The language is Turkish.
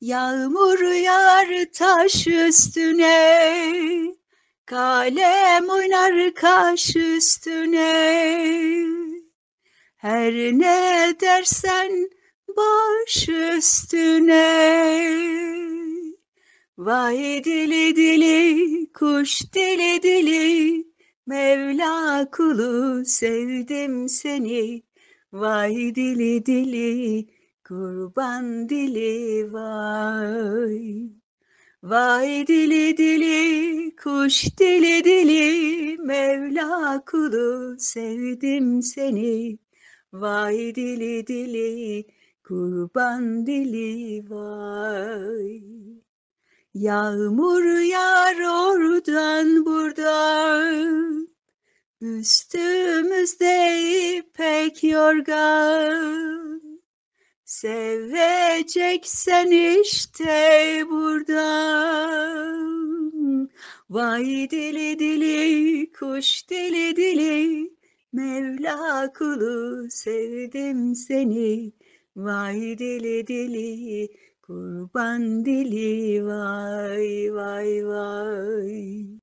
Yağmur yağar taş üstüne, kalem oynar kaş üstüne. Her ne dersen baş üstüne. Vay dili dili, kuş dili dili, Mevla kulu sevdim seni. Vay dili dili, Kurban dili vay Vay dili dili kuş dili dili Mevla kulu sevdim seni Vay dili dili kurban dili vay Yağmur yağar oradan buradan Üstümüzde ipek yorgan Seveceksen işte buradan Vay dili dili kuş dili dili Mevla kulu sevdim seni Vay dili dili kurban dili vay vay vay